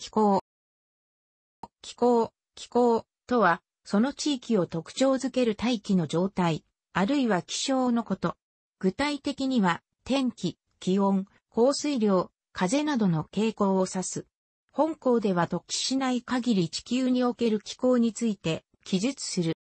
気候。気候、気候とは、その地域を特徴づける大気の状態、あるいは気象のこと。具体的には、天気、気温、降水量、風などの傾向を指す。本校では特記しない限り地球における気候について記述する。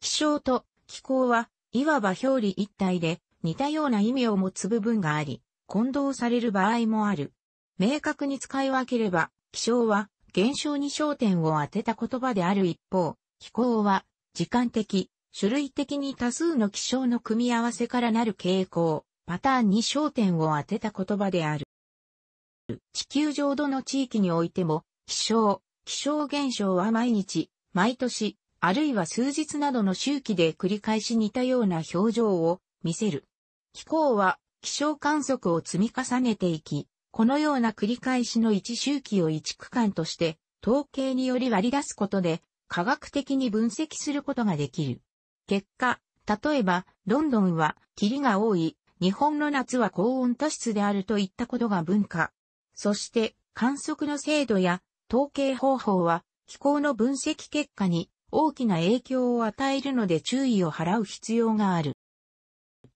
気象と気候は、いわば表裏一体で、似たような意味を持つ部分があり、混同される場合もある。明確に使い分ければ、気象は現象に焦点を当てた言葉である一方、気候は時間的、種類的に多数の気象の組み合わせからなる傾向、パターンに焦点を当てた言葉である。地球上どの地域においても、気象、気象現象は毎日、毎年、あるいは数日などの周期で繰り返し似たような表情を見せる。気候は気象観測を積み重ねていき、このような繰り返しの一周期を一区間として、統計により割り出すことで、科学的に分析することができる。結果、例えば、ロンドンは霧が多い、日本の夏は高温多湿であるといったことが文化。そして、観測の精度や統計方法は気候の分析結果に大きな影響を与えるので注意を払う必要がある。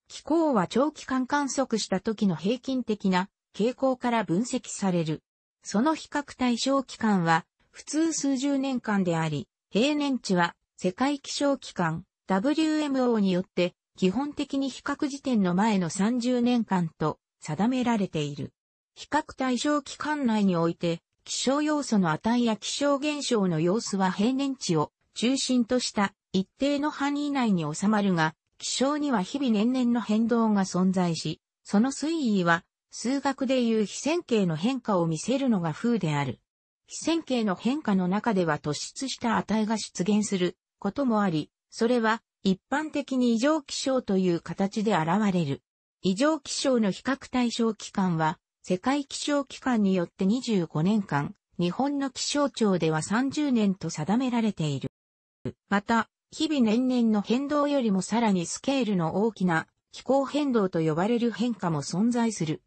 気候は長期間観測した時の平均的な傾向から分析される。その比較対象期間は、普通数十年間であり、平年値は世界気象機関 WMO によって基本的に比較時点の前の30年間と定められている。比較対象期間内において気象要素の値や気象現象の様子は平年値を中心とした一定の範囲内に収まるが、気象には日々年々の変動が存在し、その推移は数学でいう非線形の変化を見せるのが風である。非線形の変化の中では突出した値が出現することもあり、それは一般的に異常気象という形で現れる。異常気象の比較対象期間は、世界気象機関によって25年間、日本の気象庁では30年と定められている。また、日々年々の変動よりもさらにスケールの大きな気候変動と呼ばれる変化も存在する。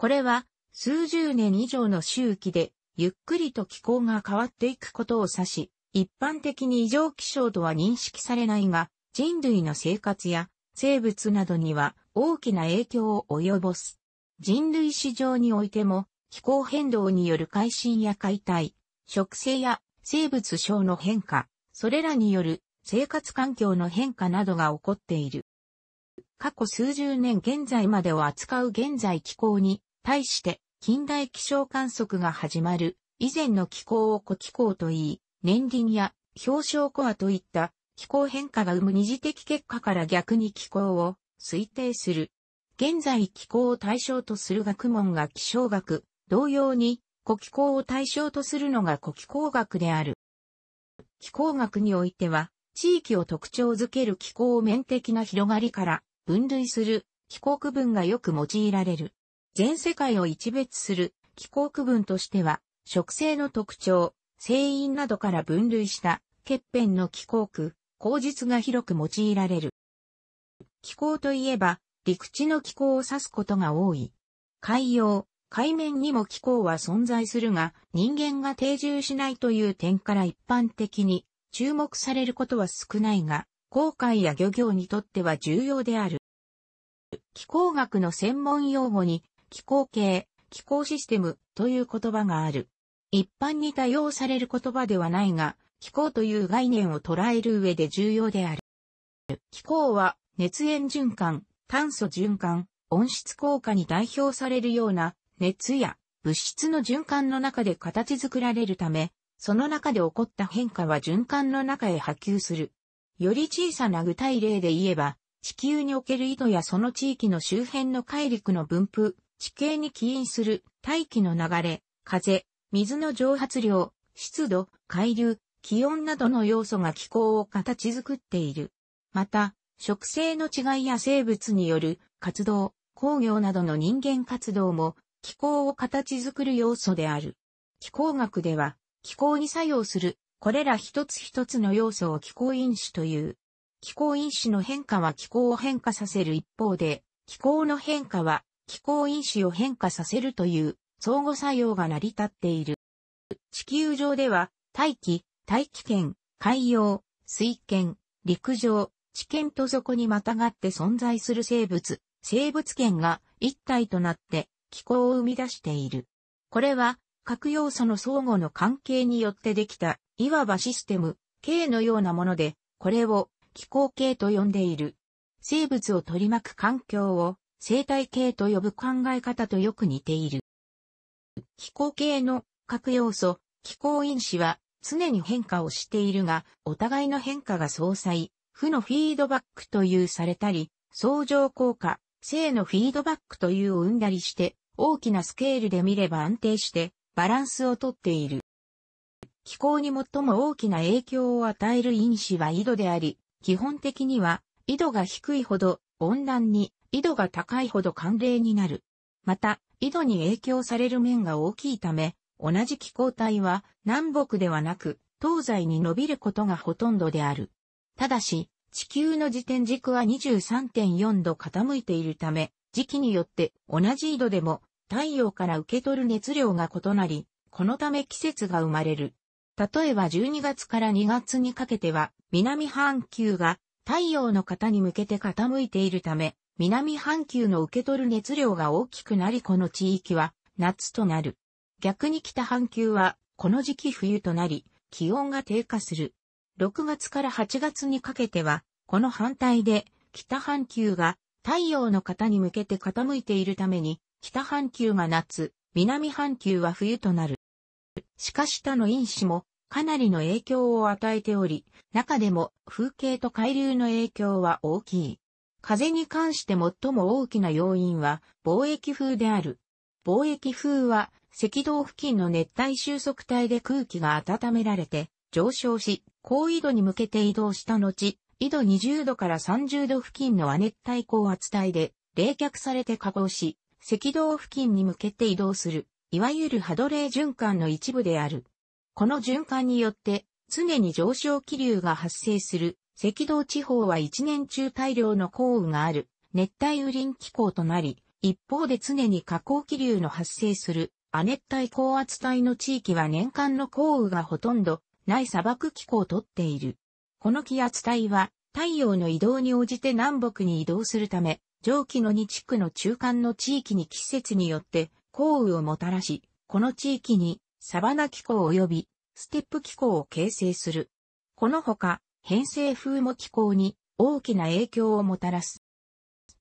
これは数十年以上の周期でゆっくりと気候が変わっていくことを指し、一般的に異常気象とは認識されないが、人類の生活や生物などには大きな影響を及ぼす。人類史上においても気候変動による改新や解体、植生や生物症の変化、それらによる生活環境の変化などが起こっている。過去数十年現在までを扱う現在気候に対して、近代気象観測が始まる、以前の気候を古気候と言い、年輪や氷床コアといった気候変化が生む二次的結果から逆に気候を推定する。現在気候を対象とする学問が気象学、同様に古気候を対象とするのが古気候学である。気候学においては、地域を特徴づける気候面的な広がりから分類する気候区分がよく用いられる。全世界を一別する気候区分としては、植生の特徴、生因などから分類した、欠片の気候区、口実が広く用いられる。気候といえば、陸地の気候を指すことが多い。海洋、海面にも気候は存在するが、人間が定住しないという点から一般的に注目されることは少ないが、航海や漁業にとっては重要である。気候学の専門用語に気候系、気候システムという言葉がある。一般に多用される言葉ではないが、気候という概念を捉える上で重要である。気候は熱塩循環、炭素循環、温室効果に代表されるような熱や物質の循環の中で形作られるため、その中で起こった変化は循環の中へ波及する。より小さな具体例で言えば、地球における糸やその地域の周辺の海陸の分布、地形に起因する大気の流れ、風、水の蒸発量、湿度、海流、気温などの要素が気候を形作っている。また、植生の違いや生物による活動、工業などの人間活動も気候を形作る要素である。気候学では気候に作用するこれら一つ一つの要素を気候因子という。気候因子の変化は気候を変化させる一方で、気候の変化は気候因子を変化させるという相互作用が成り立っている。地球上では、大気、大気圏、海洋、水圏、陸上、地圏とそこにまたがって存在する生物、生物圏が一体となって気候を生み出している。これは各要素の相互の関係によってできた、いわばシステム、系のようなもので、これを気候系と呼んでいる。生物を取り巻く環境を生態系と呼ぶ考え方とよく似ている。気候系の各要素、気候因子は常に変化をしているが、お互いの変化が相殺、負のフィードバックというされたり、相乗効果、正のフィードバックというを生んだりして、大きなスケールで見れば安定してバランスをとっている。気候に最も大きな影響を与える因子は緯度であり、基本的には緯度が低いほど温暖に緯度が高いほど寒冷になる。また、緯度に影響される面が大きいため、同じ気候帯は南北ではなく東西に伸びることがほとんどである。ただし、地球の時点軸は23.4度傾いているため、時期によって同じ緯度でも太陽から受け取る熱量が異なり、このため季節が生まれる。例えば12月から2月にかけては南半球が太陽の型に向けて傾いているため、南半球の受け取る熱量が大きくなりこの地域は夏となる。逆に北半球はこの時期冬となり気温が低下する。6月から8月にかけてはこの反対で北半球が太陽の型に向けて傾いているために北半球が夏、南半球は冬となる。しかし他の因子もかなりの影響を与えており、中でも風景と海流の影響は大きい。風に関して最も大きな要因は貿易風である。貿易風は赤道付近の熱帯収束帯で空気が温められて上昇し、高緯度に向けて移動した後、緯度20度から30度付近の亜熱帯高圧帯で冷却されて下降し、赤道付近に向けて移動する、いわゆるハドレー循環の一部である。この循環によって常に上昇気流が発生する赤道地方は一年中大量の降雨がある熱帯雨林気候となり、一方で常に下降気流の発生する亜熱帯高圧帯の地域は年間の降雨がほとんどない砂漠気候をとっている。この気圧帯は太陽の移動に応じて南北に移動するため、上記の2地区の中間の地域に季節によって降雨をもたらし、この地域にサバナ気候及びステップ気候を形成する。このほか、偏西風も気候に大きな影響をもたらす。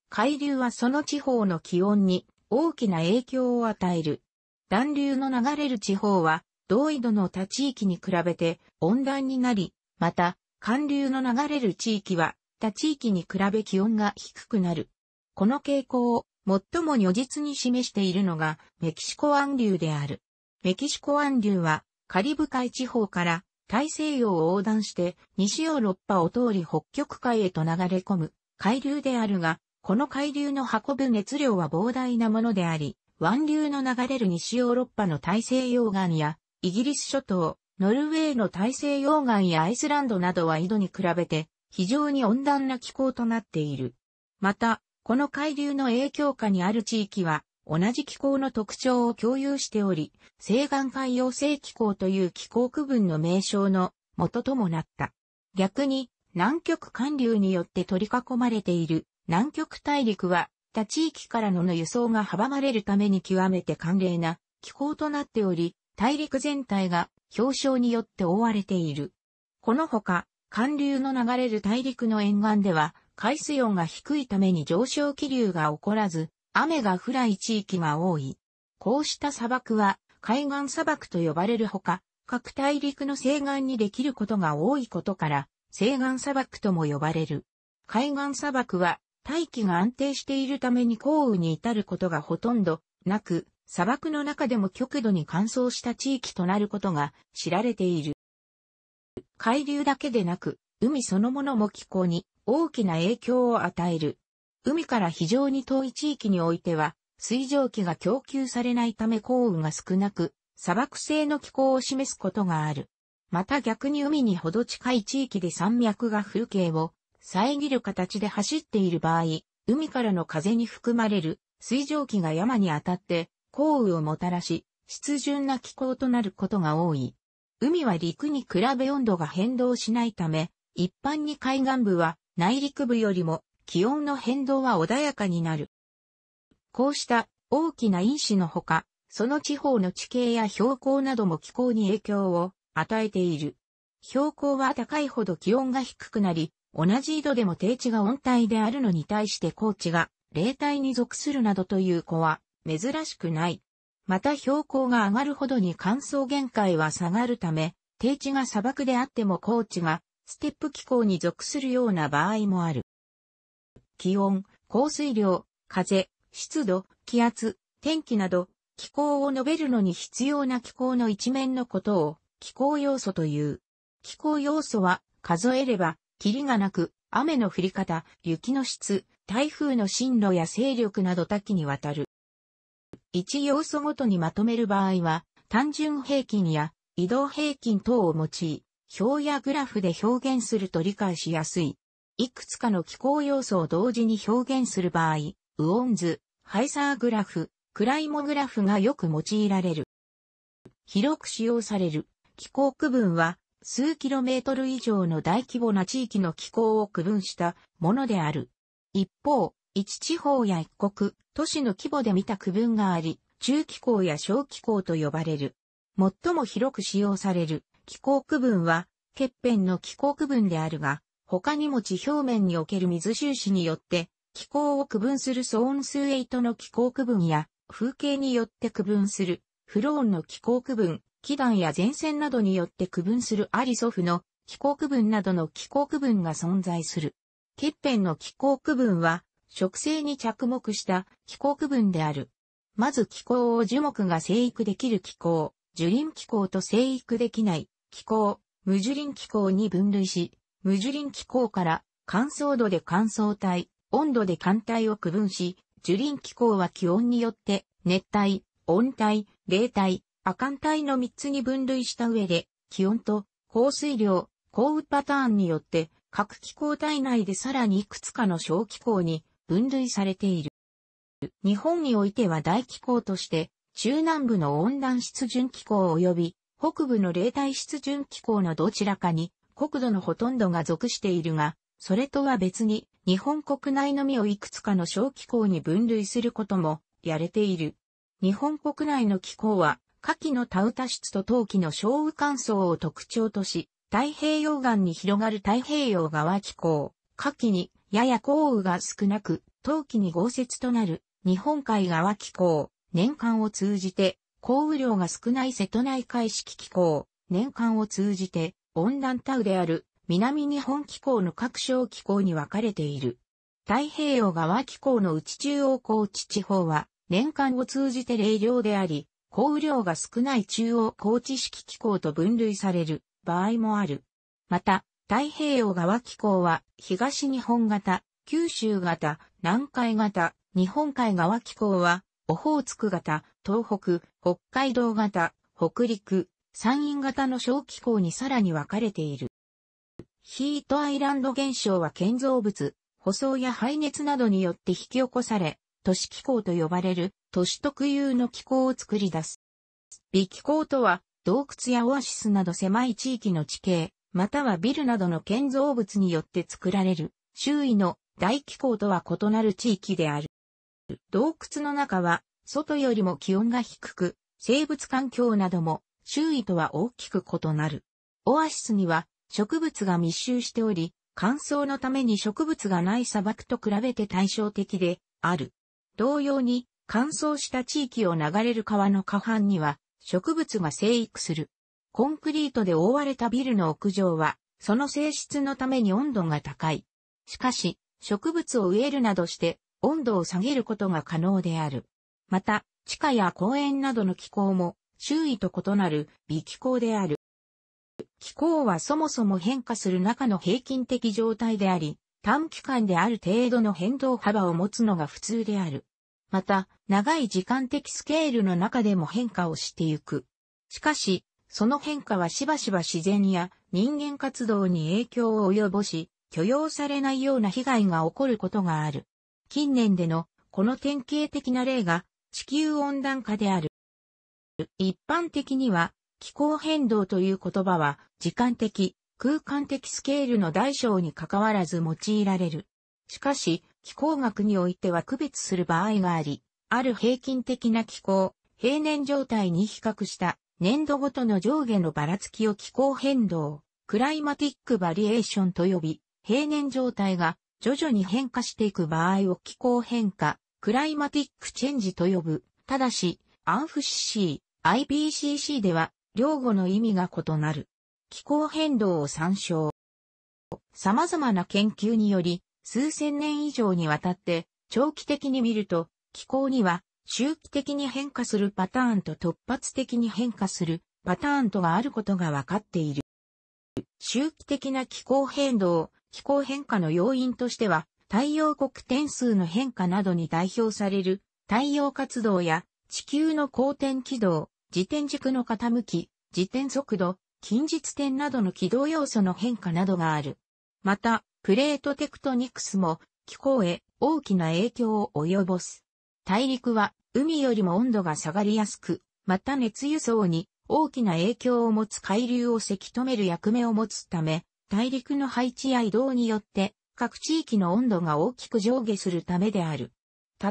海流はその地方の気温に大きな影響を与える。暖流の流れる地方は同緯度の他地域に比べて温暖になり、また、寒流の流れる地域は他地域に比べ気温が低くなる。この傾向を最も如実に示しているのがメキシコ湾流である。メキシコ湾流はカリブ海地方から大西洋を横断して西ヨーロッパを通り北極海へと流れ込む海流であるが、この海流の運ぶ熱量は膨大なものであり、湾流の流れる西ヨーロッパの大西洋岸や、イギリス諸島、ノルウェーの大西洋岸やアイスランドなどは井戸に比べて非常に温暖な気候となっている。また、この海流の影響下にある地域は同じ気候の特徴を共有しており、西岸海洋性気候という気候区分の名称の元ともなった。逆に、南極寒流によって取り囲まれている南極大陸は、他地域からの輸送が阻まれるために極めて寒冷な気候となっており、大陸全体が氷床によって覆われている。このほか、寒流の流れる大陸の沿岸では、海水温が低いために上昇気流が起こらず、雨が降らい地域が多い。こうした砂漠は海岸砂漠と呼ばれるほか、各大陸の西岸にできることが多いことから、西岸砂漠とも呼ばれる。海岸砂漠は大気が安定しているために降雨に至ることがほとんどなく、砂漠の中でも極度に乾燥した地域となることが知られている。海流だけでなく、海そのものも気候に大きな影響を与える。海から非常に遠い地域においては、水蒸気が供給されないため降雨が少なく、砂漠性の気候を示すことがある。また逆に海にほど近い地域で山脈が風景を遮る形で走っている場合、海からの風に含まれる水蒸気が山に当たって降雨をもたらし、湿潤な気候となることが多い。海は陸に比べ温度が変動しないため、一般に海岸部は内陸部よりも気温の変動は穏やかになる。こうした大きな因子のほか、その地方の地形や標高なども気候に影響を与えている。標高は高いほど気温が低くなり、同じ緯度でも低地が温帯であるのに対して高地が冷帯に属するなどという子は珍しくない。また標高が上がるほどに乾燥限界は下がるため、低地が砂漠であっても高地がステップ気候に属するような場合もある。気温、降水量、風、湿度、気圧、天気など、気候を述べるのに必要な気候の一面のことを、気候要素という。気候要素は、数えれば、霧がなく、雨の降り方、雪の質、台風の進路や勢力など多岐にわたる。一要素ごとにまとめる場合は、単純平均や移動平均等を用い、表やグラフで表現すると理解しやすい。いくつかの気候要素を同時に表現する場合、ウォンズ、ハイサーグラフ、クライモグラフがよく用いられる。広く使用される気候区分は数キロメートル以上の大規模な地域の気候を区分したものである。一方、一地方や一国、都市の規模で見た区分があり、中気候や小気候と呼ばれる。最も広く使用される気候区分は、欠片の気候区分であるが、他にも地表面における水収支によって、気候を区分するソーンスイトの気候区分や、風景によって区分する、フローンの気候区分、気団や前線などによって区分するアリソフの気候区分などの気候区分が存在する。欠片の気候区分は、植生に着目した気候区分である。まず気候を樹木が生育できる気候、樹林気候と生育できない気候、無樹林気候に分類し、無樹林気候から乾燥度で乾燥帯、温度で寒帯を区分し、樹林気候は気温によって熱帯、温帯、冷帯、亜寒帯の3つに分類した上で、気温と降水量、降雨パターンによって各気候体内でさらにいくつかの小気候に分類されている。日本においては大気候として、中南部の温暖湿潤気候及び北部の冷帯湿潤気候のどちらかに国土のほとんどが属しているが、それとは別に、日本国内のみをいくつかの小気候に分類することも、やれている。日本国内の気候は、夏季のタウタ質と冬季の小雨乾燥を特徴とし、太平洋岸に広がる太平洋側気候、夏季にやや降雨が少なく、冬季に豪雪となる日本海側気候、年間を通じて、降雨量が少ない瀬戸内海式気候、年間を通じて、温暖タウである南日本気候の各小気候に分かれている。太平洋側気候の内中央高地地方は年間を通じて冷涼であり、降雨量が少ない中央高地式気候と分類される場合もある。また、太平洋側気候は東日本型、九州型、南海型、日本海側気候はオホーツク型、東北、北海道型、北陸、山陰型の小気候にさらに分かれている。ヒートアイランド現象は建造物、舗装や排熱などによって引き起こされ、都市気候と呼ばれる都市特有の気候を作り出す。微気候とは、洞窟やオアシスなど狭い地域の地形、またはビルなどの建造物によって作られる、周囲の大気候とは異なる地域である。洞窟の中は、外よりも気温が低く、生物環境なども周囲とは大きく異なる。オアシスには植物が密集しており、乾燥のために植物がない砂漠と比べて対照的である。同様に乾燥した地域を流れる川の下半には植物が生育する。コンクリートで覆われたビルの屋上は、その性質のために温度が高い。しかし、植物を植えるなどして温度を下げることが可能である。また、地下や公園などの気候も周囲と異なる微気候である。気候はそもそも変化する中の平均的状態であり、短期間である程度の変動幅を持つのが普通である。また、長い時間的スケールの中でも変化をしてゆく。しかし、その変化はしばしば自然や人間活動に影響を及ぼし、許容されないような被害が起こることがある。近年でのこの典型的な例が地球温暖化である。一般的には、気候変動という言葉は、時間的、空間的スケールの大小に関わらず用いられる。しかし、気候学においては区別する場合があり、ある平均的な気候、平年状態に比較した年度ごとの上下のばらつきを気候変動、クライマティックバリエーションと呼び、平年状態が徐々に変化していく場合を気候変化、クライマティックチェンジと呼ぶ。ただし、アンフシシー、IPCC では、両語の意味が異なる。気候変動を参照。様々な研究により、数千年以上にわたって、長期的に見ると、気候には、周期的に変化するパターンと突発的に変化するパターンとがあることがわかっている。周期的な気候変動、気候変化の要因としては、太陽国点数の変化などに代表される太陽活動や地球の公転軌道、自転軸の傾き、自転速度、近日点などの軌道要素の変化などがある。また、プレートテクトニクスも気候へ大きな影響を及ぼす。大陸は海よりも温度が下がりやすく、また熱輸送に大きな影響を持つ海流をせき止める役目を持つため、大陸の配置や移動によって各地域の温度が大きく上下するためである。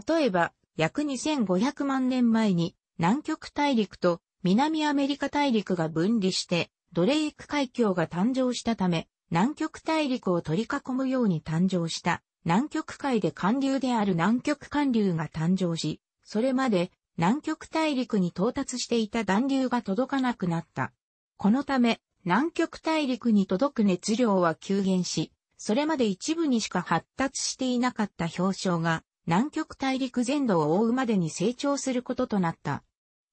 例えば、約2500万年前に南極大陸と南アメリカ大陸が分離してドレイク海峡が誕生したため南極大陸を取り囲むように誕生した南極海で寒流である南極寒流が誕生し、それまで南極大陸に到達していた暖流が届かなくなった。このため南極大陸に届く熱量は急減し、それまで一部にしか発達していなかった氷床が南極大陸全土を覆うまでに成長することとなった。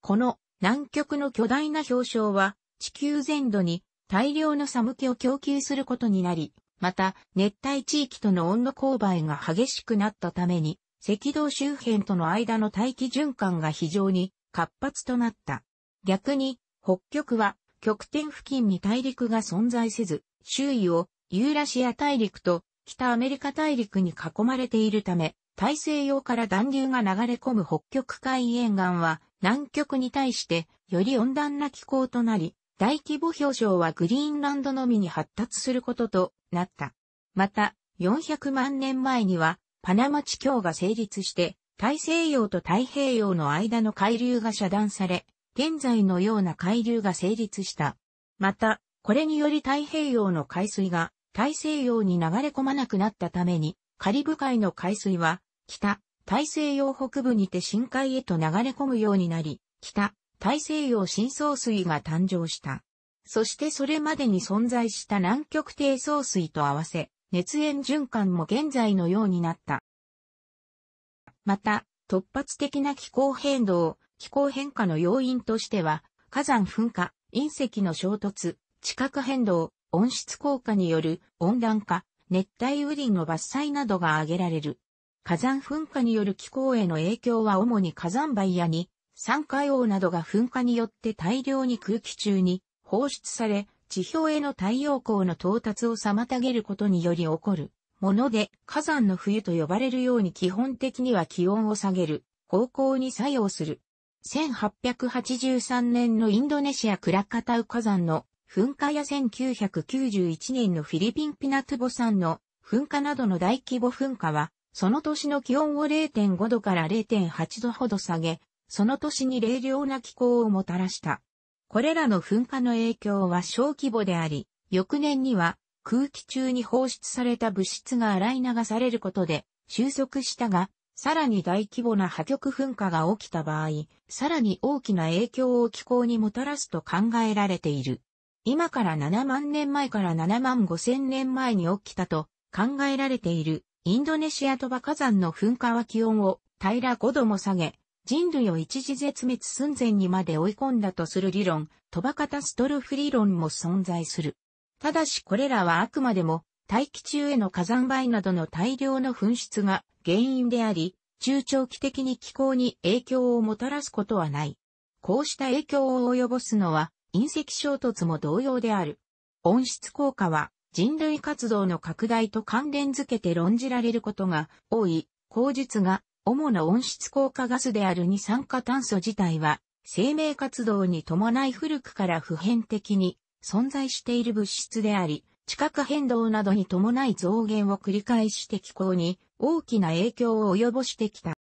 この南極の巨大な氷床は地球全土に大量の寒気を供給することになり、また熱帯地域との温度勾配が激しくなったために赤道周辺との間の大気循環が非常に活発となった。逆に北極は極点付近に大陸が存在せず、周囲をユーラシア大陸と北アメリカ大陸に囲まれているため、大西洋から暖流が流れ込む北極海沿岸は南極に対してより温暖な気候となり、大規模氷上はグリーンランドのみに発達することとなった。また、400万年前にはパナマ地境が成立して、大西洋と太平洋の間の海流が遮断され、現在のような海流が成立した。また、これにより太平洋の海水が大西洋に流れ込まなくなったために、カリブ海の海水は北、大西洋北部にて深海へと流れ込むようになり、北、大西洋深層水が誕生した。そしてそれまでに存在した南極低層水と合わせ、熱縁循環も現在のようになった。また、突発的な気候変動、気候変化の要因としては、火山噴火、隕石の衝突、地殻変動、温室効果による温暖化、熱帯雨林の伐採などが挙げられる。火山噴火による気候への影響は主に火山灰やに、酸化硫黄などが噴火によって大量に空気中に放出され、地表への太陽光の到達を妨げることにより起こるもので、火山の冬と呼ばれるように基本的には気温を下げる方向に作用する。1883年のインドネシアクラカタウ火山の噴火や1991年のフィリピンピナトゥボ山の噴火などの大規模噴火はその年の気温を0.5度から0.8度ほど下げ、その年に冷涼な気候をもたらした。これらの噴火の影響は小規模であり、翌年には空気中に放出された物質が洗い流されることで収束したが、さらに大規模な破局噴火が起きた場合、さらに大きな影響を気候にもたらすと考えられている。今から7万年前から7万5千年前に起きたと考えられているインドネシア鳥ば火山の噴火は気温を平ら5度も下げ、人類を一時絶滅寸前にまで追い込んだとする理論、トバカタストロフ理論も存在する。ただしこれらはあくまでも大気中への火山灰などの大量の噴出が原因であり、中長期的に気候に影響をもたらすことはない。こうした影響を及ぼすのは隕石衝突も同様である。温室効果は人類活動の拡大と関連づけて論じられることが多い、口述が主な温室効果ガスである二酸化炭素自体は生命活動に伴い古くから普遍的に存在している物質であり、地殻変動などに伴い増減を繰り返して気候に大きな影響を及ぼしてきた。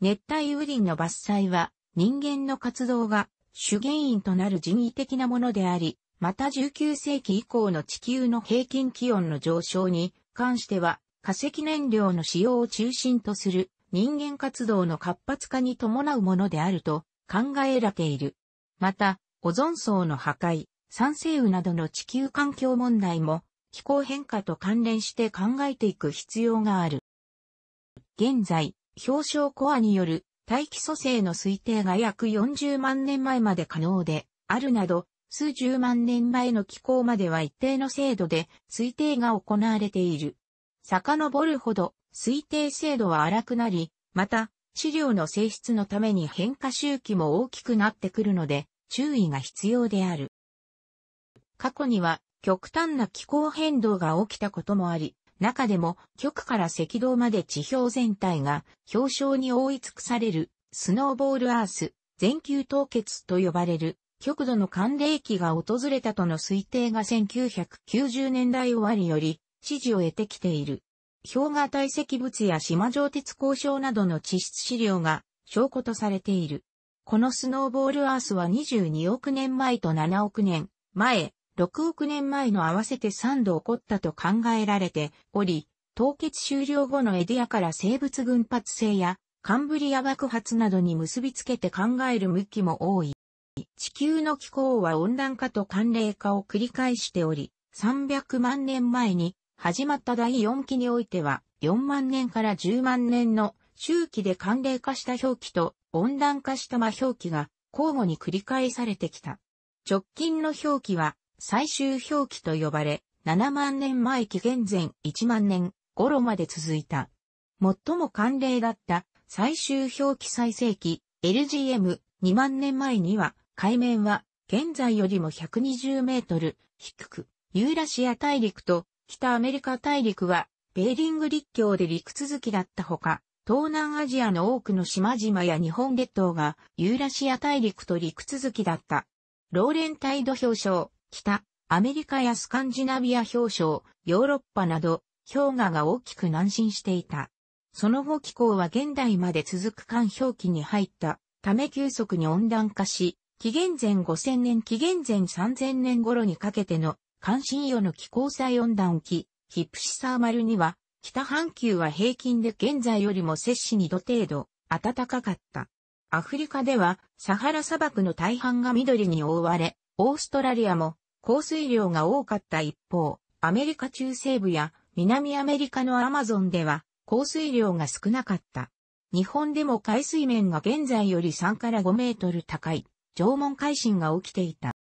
熱帯雨林の伐採は人間の活動が主原因となる人為的なものであり、また19世紀以降の地球の平均気温の上昇に関しては化石燃料の使用を中心とする人間活動の活発化に伴うものであると考えられている。また、オゾン層の破壊、酸性雨などの地球環境問題も気候変化と関連して考えていく必要がある。現在、表彰コアによる大気組成の推定が約40万年前まで可能であるなど、数十万年前の気候までは一定の精度で推定が行われている。遡るほど推定精度は荒くなり、また、資料の性質のために変化周期も大きくなってくるので、注意が必要である。過去には極端な気候変動が起きたこともあり、中でも極から赤道まで地表全体が氷床に覆い尽くされるスノーボールアース、全球凍結と呼ばれる極度の寒冷期が訪れたとの推定が1990年代終わりより支持を得てきている。氷河堆積物や島上鉄交渉などの地質資料が証拠とされている。このスノーボールアースは22億年前と7億年前、6億年前の合わせて3度起こったと考えられており、凍結終了後のエディアから生物群発性やカンブリア爆発などに結びつけて考える向きも多い。地球の気候は温暖化と寒冷化を繰り返しており、300万年前に始まった第4期においては、4万年から10万年の周期で寒冷化した表記と温暖化した魔表記が交互に繰り返されてきた。直近の表記は最終表記と呼ばれ、7万年前紀元前1万年頃まで続いた。最も寒冷だった最終表記最盛期 LGM2 万年前には海面は現在よりも120メートル低く、ユーラシア大陸と北アメリカ大陸はベーリング陸橋で陸続きだったほか、東南アジアの多くの島々や日本列島がユーラシア大陸と陸続きだった。ローレンタイド氷床、北、アメリカやスカンジナビア氷床、ヨーロッパなど氷河が大きく南進していた。その後気候は現代まで続く環氷期に入ったため急速に温暖化し、紀元前5000年紀元前3000年頃にかけての関心予の気候際温暖期、ヒップシサーマルには、北半球は平均で現在よりも摂氏2度程度、暖かかった。アフリカでは、サハラ砂漠の大半が緑に覆われ、オーストラリアも降水量が多かった一方、アメリカ中西部や南アメリカのアマゾンでは降水量が少なかった。日本でも海水面が現在より3から5メートル高い。縄文海進が起きていた。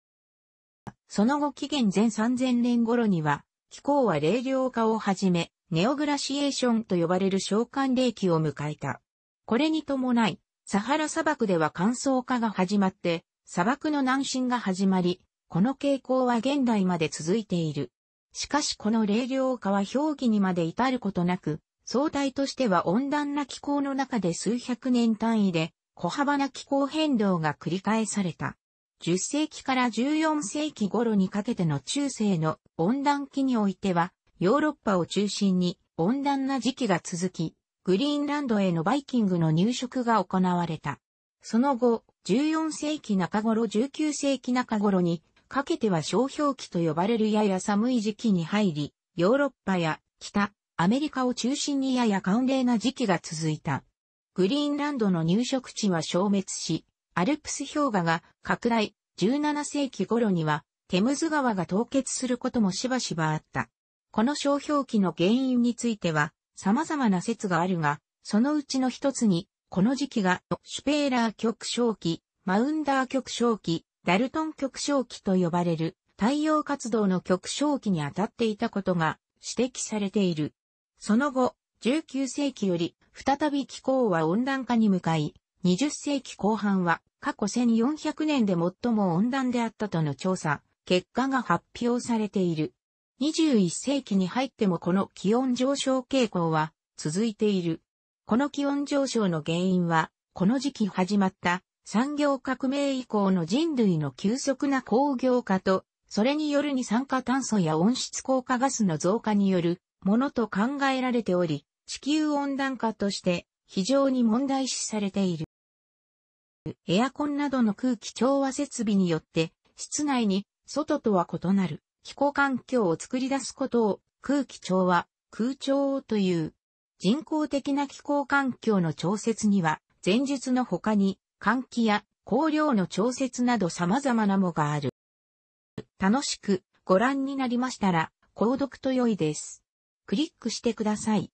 その後紀元前3000年頃には、気候は冷涼化をはじめ、ネオグラシエーションと呼ばれる召喚冷気を迎えた。これに伴い、サハラ砂漠では乾燥化が始まって、砂漠の南進が始まり、この傾向は現代まで続いている。しかしこの冷涼化は表記にまで至ることなく、相対としては温暖な気候の中で数百年単位で小幅な気候変動が繰り返された。10世紀から14世紀頃にかけての中世の温暖期においては、ヨーロッパを中心に温暖な時期が続き、グリーンランドへのバイキングの入植が行われた。その後、14世紀中頃19世紀中頃にかけては商標期と呼ばれるやや寒い時期に入り、ヨーロッパや北、アメリカを中心にやや寒冷な時期が続いた。グリーンランドの入植地は消滅し、アルプス氷河が拡大、17世紀頃には、テムズ川が凍結することもしばしばあった。この商標期の原因については、様々な説があるが、そのうちの一つに、この時期が、シュペーラー極小期、マウンダー極小期、ダルトン極小期と呼ばれる、太陽活動の極小期に当たっていたことが指摘されている。その後、19世紀より再び気候は温暖化に向かい、20世紀後半は過去1400年で最も温暖であったとの調査、結果が発表されている。21世紀に入ってもこの気温上昇傾向は続いている。この気温上昇の原因は、この時期始まった産業革命以降の人類の急速な工業化と、それによる二酸化炭素や温室効果ガスの増加によるものと考えられており、地球温暖化として非常に問題視されている。エアコンなどの空気調和設備によって室内に外とは異なる気候環境を作り出すことを空気調和、空調という人工的な気候環境の調節には前述の他に換気や光量の調節など様々なもがある。楽しくご覧になりましたら購読と良いです。クリックしてください。